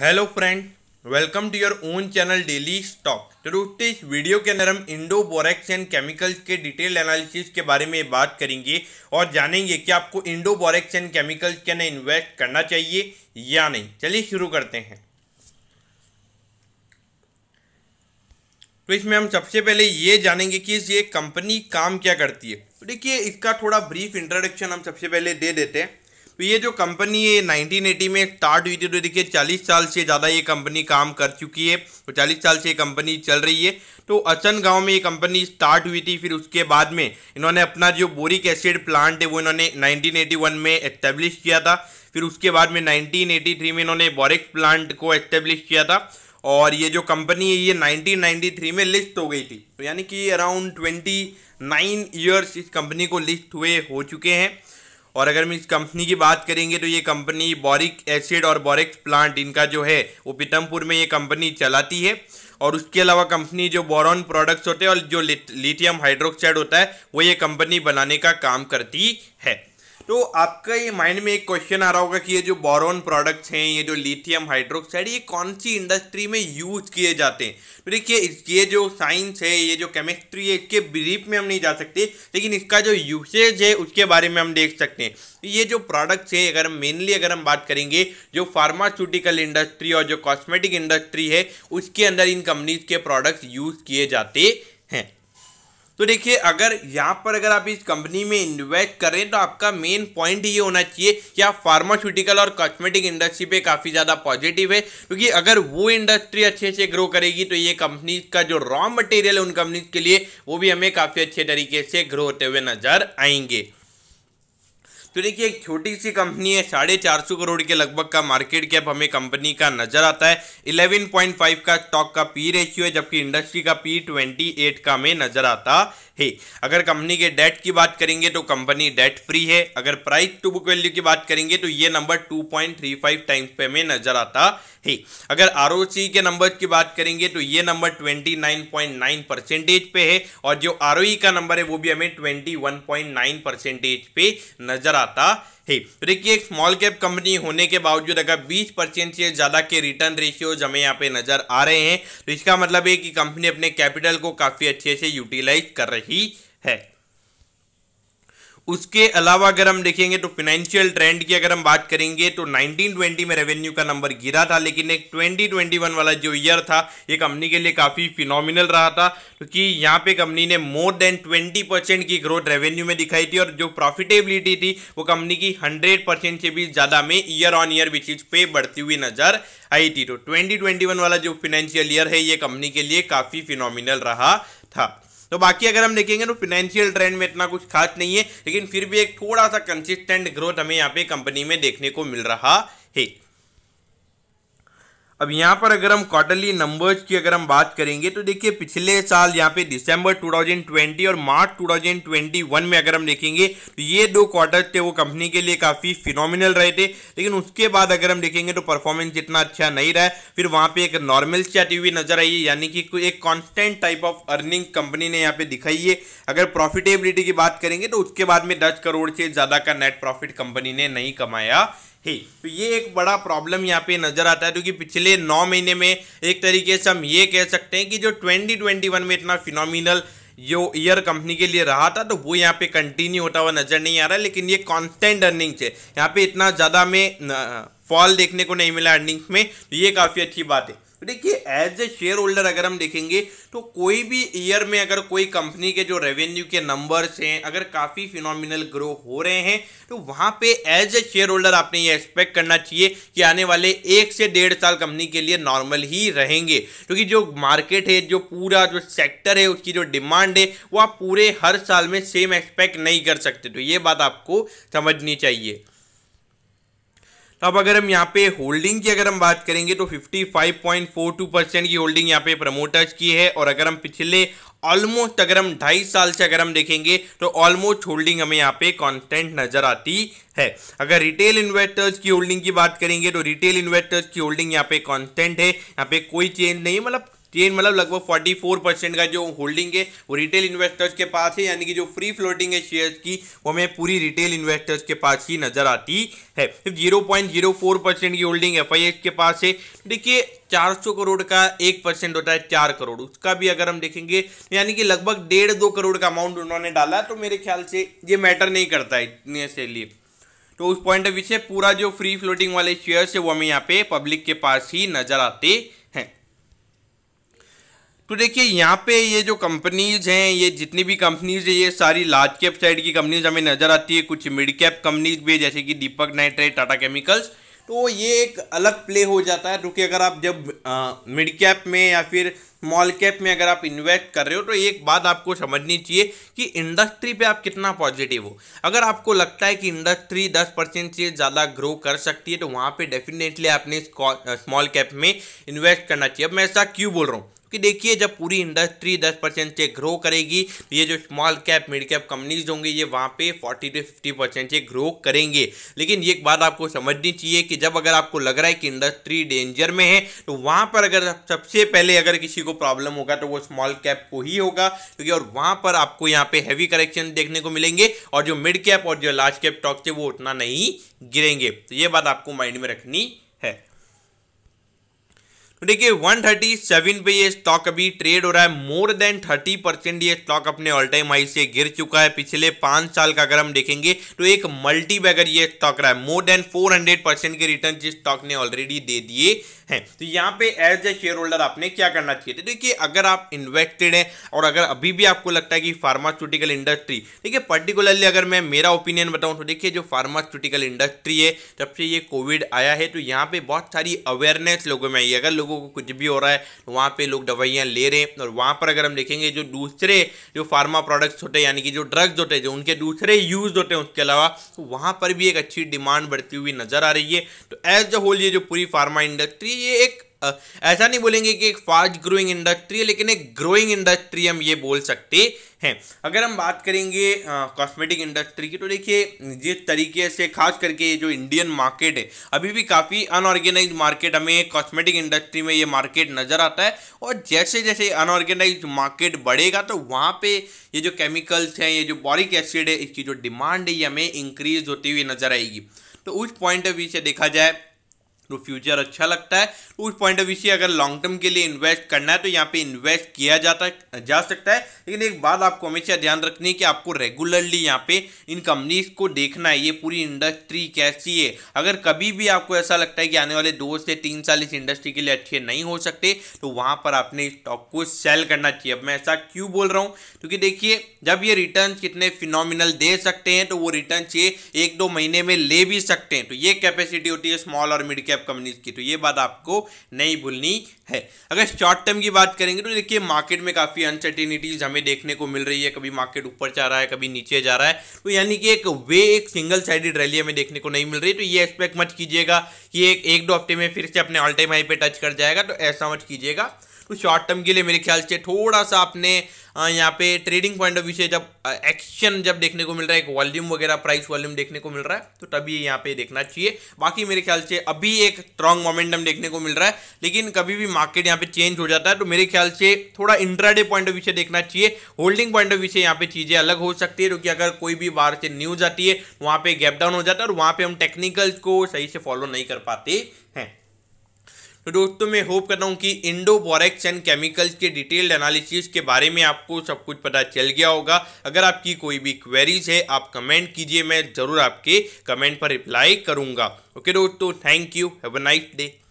hello friend welcome to your own channel daily stock तो दोस्तों इस वीडियो के अंदर हम इंडो बोरेक्स एंड केमिकल्स के डिटेल एनालिसिस के बारे में बात करेंगे और जानेंगे कि आपको इंडो बोरेक्स एंड केमिकल्स के अंदर इन्वेस्ट करना चाहिए या नहीं चलिए शुरू करते हैं तो इसमें हम सबसे पहले ये जानेंगे कि ये कंपनी काम क्या करती है तो देखिए इसका थोड़ा ब्रीफ इंट्रोडक्शन हम सबसे पहले दे देते हैं तो ये जो कंपनी है 1980 में स्टार्ट हुई थी तो देखिए 40 साल से ज़्यादा ये कंपनी काम कर चुकी है तो 40 साल से ये कंपनी चल रही है तो अचन गांव में ये कंपनी स्टार्ट हुई थी फिर उसके बाद में इन्होंने अपना जो बोरिक एसिड प्लांट है वो इन्होंने 1981 में एस्टेब्लिश किया था फिर उसके बाद में नाइनटीन में इन्होंने बोरिक प्लांट को एस्टेब्लिश किया था और ये जो कंपनी है ये 1993 में लिस्ट हो गई थी तो यानी कि अराउंड 29 ईयर्स इस कंपनी को लिस्ट हुए हो चुके हैं और अगर हम इस कंपनी की बात करेंगे तो ये कंपनी बोरिक एसिड और बोरिक्स प्लांट इनका जो है वो पीतमपुर में ये कंपनी चलाती है और उसके अलावा कंपनी जो बोरॉन प्रोडक्ट्स होते हैं और जो लिथियम हाइड्रोक्साइड होता है वो ये कंपनी बनाने का काम करती है तो आपका ये माइंड में एक क्वेश्चन आ रहा होगा कि ये जो बोरोन प्रोडक्ट्स हैं ये जो लिथियम हाइड्रोक्साइड ये कौन सी इंडस्ट्री में यूज किए जाते हैं तो देखिए ये जो साइंस है ये जो केमिस्ट्री है इसके ब्रीफ में हम नहीं जा सकते लेकिन इसका जो यूसेज है उसके बारे में हम देख सकते हैं तो ये जो प्रोडक्ट्स हैं अगर हम मेनली अगर हम बात करेंगे जो फार्मास्यूटिकल इंडस्ट्री और जो कॉस्मेटिक इंडस्ट्री है उसके अंदर इन कंपनीज के प्रोडक्ट्स यूज़ किए जाते हैं तो देखिए अगर यहाँ पर अगर आप इस कंपनी में इन्वेस्ट करें तो आपका मेन पॉइंट ये होना चाहिए कि आप फार्मास्यूटिकल और कॉस्मेटिक इंडस्ट्री पे काफ़ी ज़्यादा पॉजिटिव है क्योंकि अगर वो इंडस्ट्री अच्छे से ग्रो करेगी तो ये कंपनी का जो रॉ मटेरियल है उन कंपनीज के लिए वो भी हमें काफ़ी अच्छे तरीके से ग्रो होते हुए नजर आएंगे तो देखिए एक छोटी सी कंपनी है साढ़े चार सौ करोड़ के लगभग का मार्केट कैप हमें कंपनी का नजर आता है 11.5 का स्टॉक का पी रेशियो है जबकि इंडस्ट्री का पी एट का हमें नजर आता है अगर कंपनी के डेट की बात करेंगे तो कंपनी डेट फ्री है अगर प्राइस टू बुक वैल्यू की बात करेंगे तो ये number two point three five times पे हमें नजर आता है अगर आर के नंबर की बात करेंगे तो ये number twenty nine point nine percentage पे है और जो आर e का नंबर है वो भी हमें twenty one point nine percentage पे नजर आता है तो देखिए एक स्मॉल कैप कंपनी होने के बावजूद अगर बीस परसेंट से ज़्यादा के रिटर्न रेशियोज हमें यहाँ पे नज़र आ रहे हैं तो इसका मतलब है कि कंपनी अपने कैपिटल को काफ़ी अच्छे से यूटिलाइज कर रही है उसके अलावा अगर हम देखेंगे तो फिनेंशियल ट्रेंड की अगर हम बात करेंगे तो 1920 में रेवेन्यू का नंबर गिरा था लेकिन एक 2021 वाला जो ईयर था ये कंपनी के लिए काफ़ी फिनोमिनल रहा था क्योंकि तो यहाँ पे कंपनी ने मोर देन 20 परसेंट की ग्रोथ रेवेन्यू में दिखाई थी और जो प्रॉफिटेबिलिटी थी वो कंपनी की हंड्रेड परसेंट से भी ज़्यादा में ईयर ऑन ईयर बेसिस पे बढ़ती हुई नज़र आई थी तो ट्वेंटी वाला जो फिनेंशियल ईयर है ये कंपनी के लिए काफ़ी फिनोमिनल रहा था तो बाकी अगर हम देखेंगे तो फिनेंशियल ट्रेंड में इतना कुछ खास नहीं है लेकिन फिर भी एक थोड़ा सा कंसिस्टेंट ग्रोथ हमें यहाँ पे कंपनी में देखने को मिल रहा है अब यहाँ पर अगर हम क्वार्टरली नंबर्स की अगर हम बात करेंगे तो देखिए पिछले साल यहाँ पे दिसंबर 2020 और मार्च 2021 में अगर हम देखेंगे तो ये दो क्वार्टर थे वो कंपनी के लिए काफ़ी फिनोमिनल रहे थे लेकिन उसके बाद अगर हम देखेंगे तो परफॉर्मेंस इतना अच्छा नहीं रहा है फिर वहाँ पे एक नॉर्मल चाटी हुई नजर आई है यानी कि एक constant type of earning company ने यहाँ पे दिखाई है अगर प्रॉफिटेबिलिटी की बात करेंगे तो उसके बाद में दस करोड़ से ज़्यादा का नेट प्रॉफिट कंपनी ने नहीं कमाया ही तो ये एक बड़ा प्रॉब्लम यहाँ पे नज़र आता है क्योंकि तो पिछले नौ महीने में एक तरीके से हम ये कह सकते हैं कि जो 2021 में इतना फिनोमिनल जो ईयर कंपनी के लिए रहा था तो वो यहाँ पे कंटिन्यू होता हुआ नज़र नहीं आ रहा लेकिन ये कॉन्स्टेंट अर्निंग्स है यहाँ पे इतना ज़्यादा में फॉल देखने को नहीं मिला अर्निंग्स में तो ये काफ़ी अच्छी बात है देखिए एज ए शेयर होल्डर अगर हम देखेंगे तो कोई भी ईयर में अगर कोई कंपनी के जो रेवेन्यू के नंबर्स हैं अगर काफ़ी फिनोमिनल ग्रो हो रहे हैं तो वहाँ पे एज ए शेयर होल्डर आपने ये एक्सपेक्ट करना चाहिए कि आने वाले एक से डेढ़ साल कंपनी के लिए नॉर्मल ही रहेंगे क्योंकि तो जो मार्केट है जो पूरा जो सेक्टर है उसकी जो डिमांड है वो आप पूरे हर साल में सेम एक्सपेक्ट नहीं कर सकते तो ये बात आपको समझनी चाहिए तो अब अगर हम यहाँ पे होल्डिंग की अगर हम बात करेंगे तो 55.42 परसेंट की होल्डिंग यहाँ पे प्रमोटर्स की है और अगर हम पिछले ऑलमोस्ट अगर हम ढाई साल से अगर हम देखेंगे तो ऑलमोस्ट होल्डिंग हमें यहाँ पे कॉन्स्टेंट नजर आती है अगर रिटेल इन्वेस्टर्स की होल्डिंग की बात करेंगे तो रिटेल इन्वेस्टर्स की होल्डिंग यहाँ पे कॉन्स्टेंट है यहाँ पे कोई चेंज नहीं मतलब तीन मतलब लगभग फोर्टी फोर परसेंट का जो होल्डिंग है वो रिटेल इन्वेस्टर्स के पास है यानी कि जो फ्री फ्लोटिंग है शेयर्स की वो हमें पूरी रिटेल इन्वेस्टर्स के पास ही नजर आती है सिर्फ zero point zero four percent की होल्डिंग एफ के पास है देखिए 400 करोड़ का एक परसेंट होता है चार करोड़ उसका भी अगर हम देखेंगे यानी कि लगभग डेढ़ दो करोड़ का अमाउंट उन्होंने डाला तो मेरे ख्याल से ये मैटर नहीं करता है इतने से लिए तो उस पॉइंट ऑफ व्यू से पूरा जो फ्री फ्लोटिंग वाले शेयर्स है वो हमें यहाँ पे पब्लिक के पास ही नजर आते तो देखिए यहाँ पे ये जो कंपनीज हैं ये जितनी भी कंपनीज है ये सारी लार्ज कैप साइड की कंपनीज हमें नज़र आती है कुछ मिड कैप कंपनीज भी है जैसे कि दीपक नाइट्रेट टाटा केमिकल्स तो ये एक अलग प्ले हो जाता है क्योंकि अगर आप जब मिड कैप में या फिर स्मॉल कैप में अगर आप इन्वेस्ट कर रहे हो तो एक बात आपको समझनी चाहिए कि इंडस्ट्री पे आप कितना पॉजिटिव हो अगर आपको लगता है कि इंडस्ट्री 10 परसेंट से ज़्यादा ग्रो कर सकती है तो वहाँ पे डेफिनेटली आपने स्मॉल कैप में इन्वेस्ट करना चाहिए अब मैं ऐसा क्यों बोल रहा हूँ क्योंकि देखिए जब पूरी इंडस्ट्री दस परसेंट से ग्रो करेगी तो ये जो small cap mid cap companies होंगी ये वहाँ पे फोर्टी टू फिफ्टी परसेंट से ग्रो करेंगे लेकिन ये बात आपको समझनी चाहिए कि जब अगर आपको लग रहा है कि इंडस्ट्री डेंजर में है तो वहाँ पर अगर सबसे पहले अगर किसी को प्रॉब्लम होगा तो वो स्मॉल कैप को ही होगा क्योंकि और वहाँ पर आपको यहाँ पे हैवी करेक्शन देखने को मिलेंगे और जो मिड कैप और जो लार्ज कैप स्टॉक थे वो उतना नहीं गिरेंगे तो ये बात आपको माइंड में रखनी है तो देखिए 137 पे ये स्टॉक अभी ट्रेड हो रहा है मोर देन 30 परसेंट ये स्टॉक अपने ऑल टाइम हाई से गिर चुका है पिछले पांच साल का अगर हम देखेंगे तो एक मल्टी बैगर ये स्टॉक रहा है मोर देन 400 परसेंट के रिटर्न जिस स्टॉक ने ऑलरेडी दे दिए हैं तो यहाँ पे एज ए शेयर होल्डर आपने क्या करना चाहिए तो देखिए अगर आप इन्वेस्टेड हैं और अगर अभी भी आपको लगता है कि फार्मास्यूटिकल इंडस्ट्री देखिए पर्टिकुलरली अगर मैं मेरा ओपिनियन बताऊँ तो देखिए जो फार्मास्यूटिकल इंडस्ट्री है जब से ये कोविड आया है तो यहाँ पे बहुत सारी अवेयरनेस लोगों में आई अगर लोग लोगों को कुछ भी हो रहा है तो वहाँ पे लोग दवाइयाँ ले रहे हैं और वहाँ पर अगर हम देखेंगे जो दूसरे जो फार्मा प्रोडक्ट्स होते हैं यानी कि जो ड्रग्स होते हैं जो उनके दूसरे यूज़ होते हैं उसके अलावा तो वहाँ पर भी एक अच्छी डिमांड बढ़ती हुई नज़र आ रही है तो एज अ होल ये जो पूरी फार्मा इंडस्ट्री ये एक ऐसा नहीं बोलेंगे कि एक फास्ट ग्रोइंग इंडस्ट्री है लेकिन एक ग्रोइंग इंडस्ट्री हम ये बोल सकते हैं अगर हम बात करेंगे कॉस्मेटिक इंडस्ट्री की तो देखिए जिस तरीके से खास करके ये जो इंडियन मार्केट है अभी भी काफ़ी अनऑर्गेनाइज मार्केट हमें कॉस्मेटिक इंडस्ट्री में ये मार्केट नज़र आता है और जैसे जैसे अनऑर्गेनाइज मार्केट बढ़ेगा तो वहाँ पे ये जो केमिकल्स हैं ये जो बॉरिक एसिड है इसकी जो डिमांड है ये हमें इंक्रीज होती हुई नज़र आएगी तो उस पॉइंट ऑफ व्यू से देखा जाए तो फ्यूचर अच्छा लगता है तो उस पॉइंट ऑफ व्यू से अगर लॉन्ग टर्म के लिए इन्वेस्ट करना है तो यहाँ पे इन्वेस्ट किया जाता जा सकता है लेकिन एक बात आपको हमेशा ध्यान रखनी है कि आपको रेगुलरली यहाँ पे इन कंपनीज को देखना है ये पूरी इंडस्ट्री कैसी है अगर कभी भी आपको ऐसा लगता है कि आने वाले दो से तीन साल इस इंडस्ट्री के लिए अच्छे नहीं हो सकते तो वहाँ पर आपने स्टॉक को सेल करना चाहिए अब मैं ऐसा क्यों बोल रहा हूँ क्योंकि देखिए जब ये रिटर्न कितने फिनोमिनल दे सकते हैं तो वो रिटर्न ये एक दो महीने में ले भी सकते हैं तो ये कैपेसिटी होती है स्मॉल और मिड कैप कैप कंपनीज की तो ये बात आपको नहीं भूलनी है अगर शॉर्ट टर्म की बात करेंगे तो देखिए मार्केट में काफ़ी अनसर्टिनिटीज हमें देखने को मिल रही है कभी मार्केट ऊपर जा रहा है कभी नीचे जा रहा है तो यानी कि एक वे एक सिंगल साइडेड रैली हमें देखने को नहीं मिल रही तो ये एक्सपेक्ट मत कीजिएगा कि एक, एक दो हफ्ते में फिर से अपने ऑल टाइम हाई पे टच कर जाएगा तो ऐसा मत कीजिएगा तो शॉर्ट टर्म के लिए मेरे ख्याल से थोड़ा सा आपने यहाँ पे ट्रेडिंग पॉइंट ऑफ व्यू से जब एक्शन जब देखने को मिल रहा है एक वॉल्यूम वगैरह प्राइस वॉल्यूम देखने को मिल रहा है तो तभी यहाँ पे देखना चाहिए बाकी मेरे ख्याल से अभी एक स्ट्रॉन्ग मोमेंटम देखने को मिल रहा है लेकिन कभी भी मार्केट यहाँ पे चेंज हो जाता है तो मेरे ख्याल से थोड़ा इंट्राडे पॉइंट ऑफ व्यू से देखना चाहिए होल्डिंग पॉइंट ऑफ व्यू से यहाँ पे चीज़ें अलग हो सकती है क्योंकि अगर कोई भी बाहर से न्यूज़ आती है वहाँ पे गैप डाउन हो जाता है और वहाँ पे हम टेक्निकल को सही से फॉलो नहीं कर पाते तो दोस्तों मैं होप करता हूँ कि इंडो बोरेक्स एंड केमिकल्स के डिटेल्ड एनालिसिस के बारे में आपको सब कुछ पता चल गया होगा अगर आपकी कोई भी क्वेरीज है आप कमेंट कीजिए मैं ज़रूर आपके कमेंट पर रिप्लाई करूँगा ओके दोस्तों thank you have a nice day